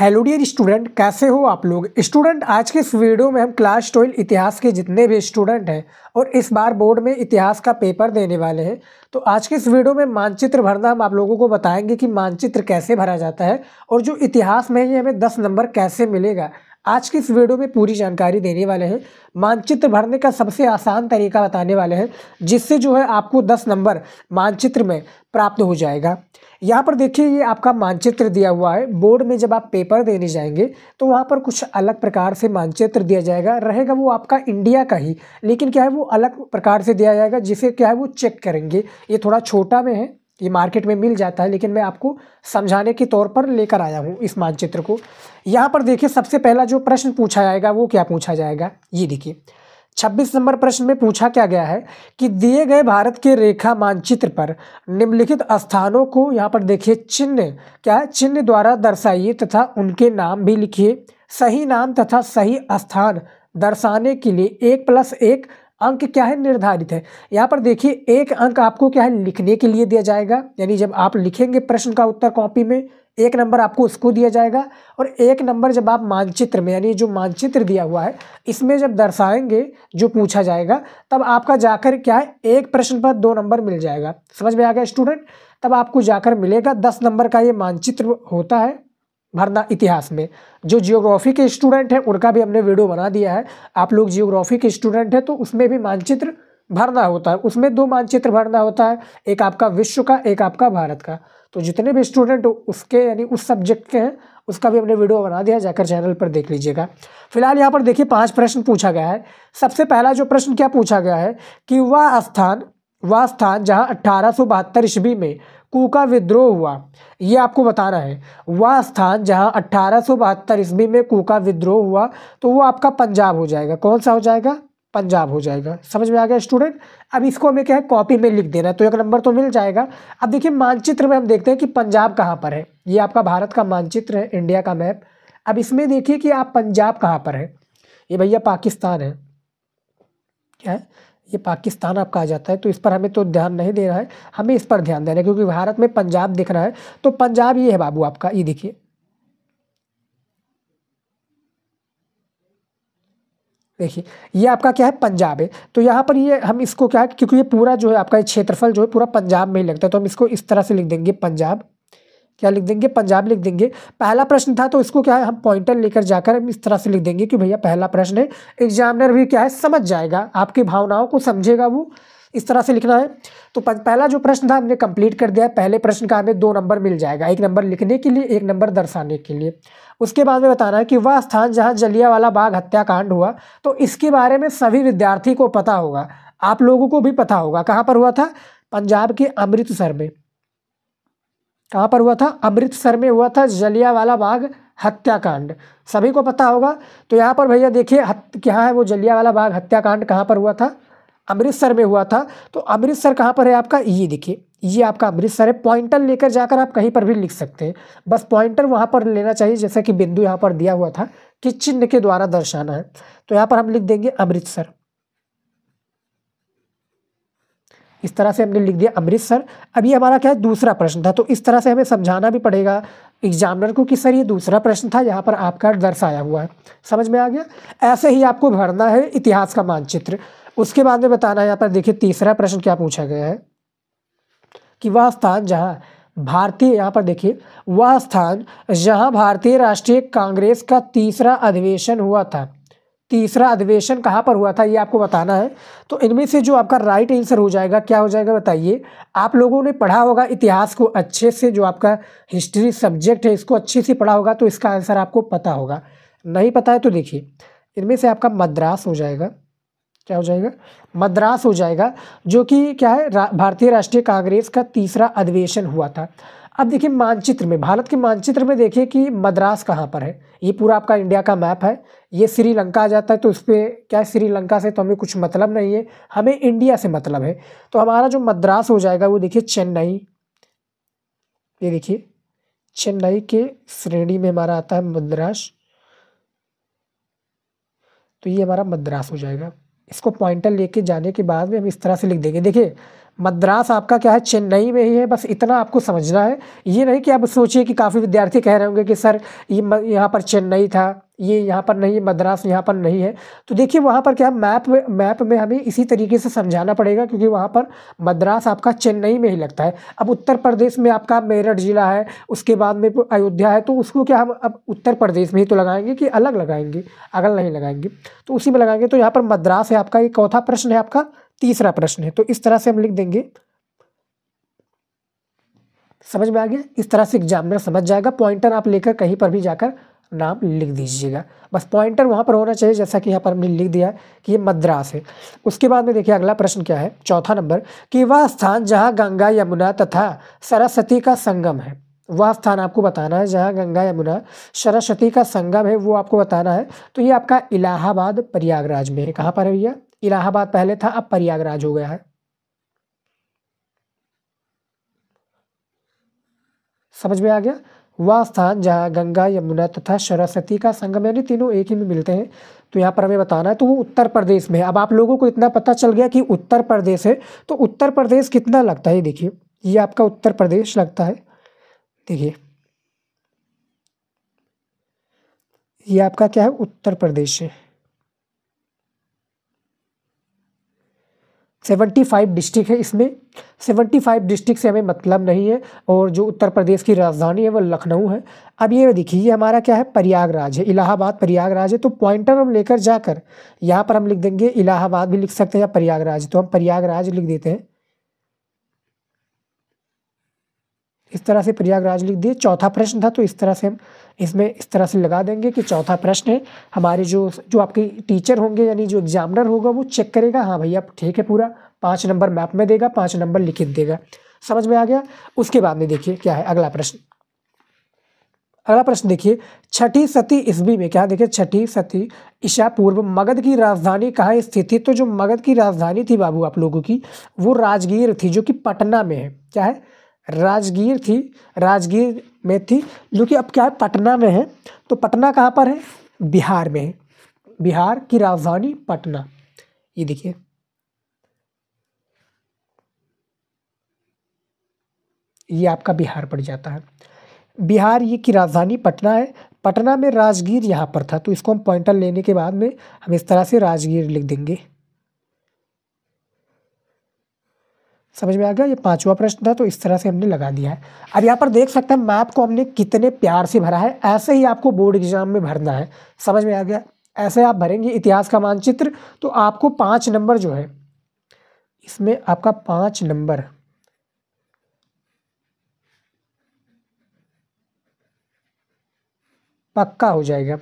hello dear student कैसे हो आप लोग स्टूडेंट आज के इस वीडियो में हम क्लास ट्वेल्व इतिहास के जितने भी स्टूडेंट हैं और इस बार बोर्ड में इतिहास का पेपर देने वाले हैं तो आज के इस वीडियो में मानचित्र भरना हम आप लोगों को बताएंगे कि मानचित्र कैसे भरा जाता है और जो इतिहास में ही हमें दस नंबर कैसे मिलेगा आज के इस वीडियो में पूरी जानकारी देने वाले हैं मानचित्र भरने का सबसे आसान तरीका बताने वाले हैं जिससे जो है आपको दस नंबर मानचित्र में प्राप्त हो जाएगा यहाँ पर देखिए ये आपका मानचित्र दिया हुआ है बोर्ड में जब आप पेपर देने जाएंगे तो वहाँ पर कुछ अलग प्रकार से मानचित्र दिया जाएगा रहेगा वो आपका इंडिया का ही लेकिन क्या है वो अलग प्रकार से दिया जाएगा जिसे क्या है वो चेक करेंगे ये थोड़ा छोटा में है ये मार्केट में मिल जाता है लेकिन मैं आपको समझाने के तौर पर लेकर आया हूँ इस मानचित्र को यहाँ पर देखिए सबसे पहला जो प्रश्न पूछा जाएगा वो क्या पूछा जाएगा ये देखिए छब्बीस नंबर प्रश्न में पूछा क्या गया है कि दिए गए भारत के रेखा मानचित्र पर निम्नलिखित स्थानों को यहाँ पर देखिए चिन्ह क्या है चिन्ह द्वारा दर्शाइए तथा उनके नाम भी लिखिए सही नाम तथा सही स्थान दर्शाने के लिए एक प्लस एक अंक क्या है निर्धारित है यहाँ पर देखिए एक अंक आपको क्या है लिखने के लिए दिया जाएगा यानी जब आप लिखेंगे प्रश्न का उत्तर कॉपी में एक नंबर आपको उसको दिया जाएगा और एक नंबर जब आप मानचित्र में यानी जो मानचित्र दिया हुआ है इसमें जब दर्शाएंगे जो पूछा जाएगा तब आपका जाकर क्या है एक प्रश्न पर दो नंबर मिल जाएगा समझ में आ गया स्टूडेंट तब आपको जाकर मिलेगा दस नंबर का ये मानचित्र होता है भरना इतिहास में जो जियोग्राफी के स्टूडेंट हैं उनका भी हमने वीडियो बना दिया है आप लोग जियोग्राफी के स्टूडेंट हैं तो उसमें भी मानचित्र भरना होता है उसमें दो मानचित्र भरना होता है एक आपका विश्व का एक आपका भारत का तो जितने भी स्टूडेंट उसके यानी उस सब्जेक्ट के हैं उसका भी हमने वीडियो बना दिया जाकर चैनल पर देख लीजिएगा फिलहाल यहाँ पर देखिए पांच प्रश्न पूछा गया है सबसे पहला जो प्रश्न क्या पूछा गया है कि वह स्थान वह स्थान जहाँ अट्ठारह सौ बहत्तर ईस्वी में कुका विद्रोह हुआ ये आपको बताना है वह स्थान जहाँ अट्ठारह सौ बहत्तर ईस्वी में कुका विद्रोह हुआ तो वो आपका पंजाब हो जाएगा कौन सा हो जाएगा पंजाब हो जाएगा समझ में आ गया स्टूडेंट अब इसको हमें क्या है कॉपी में लिख देना है तो एक नंबर तो मिल जाएगा अब देखिए मानचित्र में हम देखते हैं कि पंजाब कहाँ पर है ये आपका भारत का मानचित्र है इंडिया का मैप अब इसमें देखिए कि आप पंजाब कहाँ पर है ये भैया पाकिस्तान है क्या है ये पाकिस्तान आपका आ जाता है तो इस पर हमें तो ध्यान नहीं देना है हमें इस पर ध्यान देना है क्योंकि भारत में पंजाब दिख रहा है तो पंजाब ये है बाबू आपका ये देखिए देखिए ये आपका क्या है पंजाब है तो यहाँ पर ये हम इसको क्या है क्योंकि ये पूरा जो है आपका क्षेत्रफल जो है पूरा पंजाब में ही लगता है तो हम इसको इस तरह से लिख देंगे पंजाब क्या लिख देंगे पंजाब लिख देंगे पहला प्रश्न था तो इसको क्या है हम पॉइंटर लेकर जाकर हम इस तरह से लिख देंगे कि भैया पहला प्रश्न है एग्जामिनर भी क्या है समझ जाएगा आपकी भावनाओं को समझेगा वो इस तरह से लिखना है तो पहला जो प्रश्न था हमने कंप्लीट कर दिया पहले प्रश्न का हमें दो नंबर मिल जाएगा एक नंबर लिखने के लिए एक नंबर दर्शाने के लिए उसके बाद में बताना है कि वह स्थान जहाँ जलियावाला बाग हत्याकांड हुआ तो इसके बारे में सभी विद्यार्थी को पता होगा आप लोगों को भी पता होगा कहाँ पर हुआ था पंजाब के अमृतसर में कहाँ पर हुआ था अमृतसर में हुआ था जलियावाला बाग हत्याकांड सभी को पता होगा तो यहाँ पर भैया देखिए क्या है वो जलियावाला बाग हत्याकांड कहाँ पर हुआ था अमृतसर में हुआ था तो अमृतसर कहाँ पर है आपका ये देखिए ये आपका अमृतसर है पॉइंटर लेकर जाकर आप कहीं पर भी लिख सकते हैं बस पॉइंटर वहाँ पर लेना चाहिए जैसा कि बिंदु यहाँ पर दिया हुआ था कि चिन्ह के द्वारा दर्शाना है तो यहाँ पर हम लिख देंगे अमृतसर इस तरह से हमने लिख दिया अमृतसर अभी हमारा क्या है दूसरा प्रश्न था तो इस तरह से हमें समझाना भी पड़ेगा एग्जामिनर को कि सर ये दूसरा प्रश्न था यहाँ पर आपका दर्शाया हुआ है समझ में आ गया ऐसे ही आपको भरना है इतिहास का मानचित्र उसके बाद में बताना है यहाँ पर देखिए तीसरा प्रश्न क्या पूछा गया है कि वह स्थान जहाँ भारतीय यहाँ पर देखिए वह स्थान जहाँ भारतीय राष्ट्रीय कांग्रेस का तीसरा अधिवेशन हुआ था तीसरा अधिवेशन कहाँ पर हुआ था ये आपको बताना है तो इनमें से जो आपका राइट आंसर हो जाएगा क्या हो जाएगा बताइए आप लोगों ने पढ़ा होगा इतिहास को अच्छे से जो आपका हिस्ट्री सब्जेक्ट है इसको अच्छे से पढ़ा होगा तो इसका आंसर आपको पता होगा नहीं पता है तो देखिए इनमें से आपका मद्रास हो जाएगा क्या हो जाएगा मद्रास हो जाएगा जो कि क्या है रा, भारतीय राष्ट्रीय कांग्रेस का तीसरा अधिवेशन हुआ था अब देखिए मानचित्र में भारत के मानचित्र में देखिए कि मद्रास कहाँ पर है ये पूरा आपका इंडिया का मैप है ये श्रीलंका आ जाता है तो उस पर क्या है श्रीलंका से तो हमें कुछ मतलब नहीं है हमें इंडिया से मतलब है तो हमारा जो मद्रास हो जाएगा वो देखिए चेन्नई ये देखिए चेन्नई के श्रेणी में हमारा आता है मद्रास तो ये हमारा मद्रास हो जाएगा इसको पॉइंटर लेके जाने के बाद में हम इस तरह से लिख देंगे देखिए मद्रास आपका क्या है चेन्नई में ही है बस इतना आपको समझना है ये नहीं कि आप सोचिए कि काफ़ी विद्यार्थी कह रहे होंगे कि सर ये यहाँ पर चेन्नई था ये यहाँ पर नहीं मद्रास यहाँ पर नहीं है तो देखिए वहाँ पर क्या मैप में मैप में हमें इसी तरीके से समझाना पड़ेगा क्योंकि वहाँ पर मद्रास आपका चेन्नई में ही लगता है अब उत्तर प्रदेश में आपका मेरठ ज़िला है उसके बाद में अयोध्या है तो उसको क्या हम अब उत्तर प्रदेश में ही तो लगाएंगे कि अलग लगाएंगे अगल नहीं लगाएंगे तो उसी में लगाएंगे तो यहाँ पर मद्रास है आपका ये चौथा प्रश्न है आपका तीसरा प्रश्न है तो इस तरह से हम लिख देंगे समझ में आ गया इस तरह से एग्जामिनर समझ जाएगा पॉइंटर आप लेकर कहीं पर भी जाकर नाम लिख दीजिएगा बस पॉइंटर वहां पर होना चाहिए जैसा कि यहाँ पर हमने लिख दिया कि ये मद्रास है उसके बाद में देखिए अगला प्रश्न क्या है चौथा नंबर कि वह स्थान जहाँ गंगा यमुना तथा सरस्वती का संगम है वह स्थान आपको बताना है जहाँ गंगा यमुना सरस्वती का संगम है वो आपको बताना है तो ये आपका इलाहाबाद प्रयागराज में है कहाँ पर है भैया इलाहाबाद पहले था अब प्रयागराज हो गया है समझ में आ गया वह स्थान जहाँ गंगा यमुना तथा सरस्वती का संगम यानी तीनों एक ही में मिलते हैं तो यहाँ पर हमें बताना है तो वो उत्तर प्रदेश में है अब आप लोगों को इतना पता चल गया कि उत्तर प्रदेश है तो उत्तर प्रदेश कितना लगता है देखिए ये आपका उत्तर प्रदेश लगता है देखिए ये आपका क्या है उत्तर प्रदेश है सेवेंटी फाइव डिस्ट्रिक्ट है इसमें सेवेंटी फाइव डिस्ट्रिक्ट से हमें मतलब नहीं है और जो उत्तर प्रदेश की राजधानी है वो लखनऊ है अब ये देखिए ये हमारा क्या है प्रयागराज है इलाहाबाद प्रयागराज है तो पॉइंटर हम लेकर जाकर यहाँ पर हम लिख देंगे इलाहाबाद भी लिख सकते हैं या प्रयागराज तो हम प्रयागराज लिख देते हैं इस तरह से प्रयागराज लिख दिए चौथा प्रश्न था तो इस तरह से हम इसमें इस तरह से लगा देंगे कि चौथा प्रश्न है हमारे जो जो आपके टीचर होंगे यानी जो एग्जामिनर होगा वो चेक करेगा हाँ भैया ठीक है पूरा पाँच नंबर मैप में देगा पाँच नंबर लिखित देगा समझ में आ गया उसके बाद में देखिए क्या है अगला प्रश्न अगला प्रश्न देखिए छठी सती ईस्वी में क्या देखिए छठी सती ईशा पूर्व मगध की राजधानी कहाँ स्थित थी तो जो मगध की राजधानी थी बाबू आप लोगों की वो राजगीर थी जो कि पटना में है क्या है राजगीर थी राजगीर में थी जो कि अब क्या है पटना में है तो पटना कहाँ पर है बिहार में है बिहार की राजधानी पटना ये देखिए ये आपका बिहार पड़ जाता है बिहार ये की राजधानी पटना है पटना में राजगीर यहाँ पर था तो इसको हम पॉइंटर लेने के बाद में हम इस तरह से राजगीर लिख देंगे समझ में आ गया ये पांचवा प्रश्न था तो इस तरह से हमने लगा दिया है अब यहाँ पर देख सकते हैं मैप को हमने कितने प्यार से भरा है ऐसे ही आपको बोर्ड एग्जाम में भरना है समझ में आ गया ऐसे आप भरेंगे इतिहास का मानचित्र तो आपको पाँच नंबर जो है इसमें आपका पाँच नंबर पक्का हो जाएगा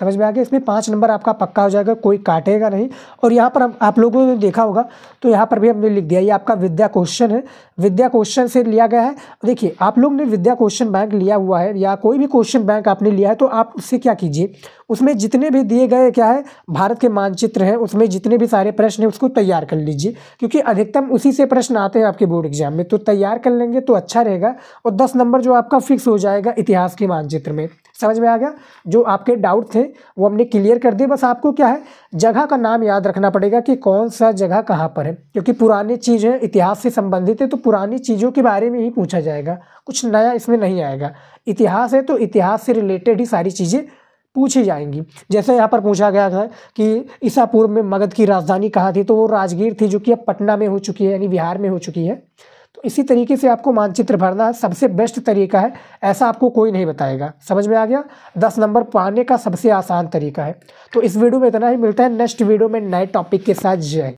समझ में आ गया इसमें पाँच नंबर आपका पक्का हो जाएगा कोई काटेगा नहीं और यहाँ पर आप लोगों ने देखा होगा तो यहाँ पर भी हमने लिख दिया ये आपका विद्या क्वेश्चन है विद्या क्वेश्चन से लिया गया है देखिए आप लोग ने विद्या क्वेश्चन बैंक लिया हुआ है या कोई भी क्वेश्चन बैंक आपने लिया है तो आप उससे क्या कीजिए उसमें जितने भी दिए गए क्या है भारत के मानचित्र हैं उसमें जितने भी सारे प्रश्न हैं उसको तैयार कर लीजिए क्योंकि अधिकतम उसी से प्रश्न आते हैं आपके बोर्ड एग्जाम में तो तैयार कर लेंगे तो अच्छा रहेगा और दस नंबर जो आपका फिक्स हो जाएगा इतिहास के मानचित्र में समझ में आ गया जो आपके डाउट थे वो हमने क्लियर कर दिए बस आपको क्या है जगह का नाम याद रखना पड़ेगा कि कौन सा जगह कहाँ पर है क्योंकि पुरानी चीज़ है इतिहास से संबंधित है तो पुरानी चीज़ों के बारे में ही पूछा जाएगा कुछ नया इसमें नहीं आएगा इतिहास है तो इतिहास से रिलेटेड ही सारी चीज़ें पूछी जाएंगी जैसे यहाँ पर पूछा गया था कि ईसा पूर्व में मगध की राजधानी कहाँ थी तो वो राजगीर थी जो कि अब पटना में हो चुकी है यानी बिहार में हो चुकी है तो इसी तरीके से आपको मानचित्र भरना सबसे बेस्ट तरीका है ऐसा आपको कोई नहीं बताएगा समझ में आ गया दस नंबर पाने का सबसे आसान तरीका है तो इस वीडियो में इतना ही मिलता है नेक्स्ट वीडियो में नए टॉपिक के साथ जय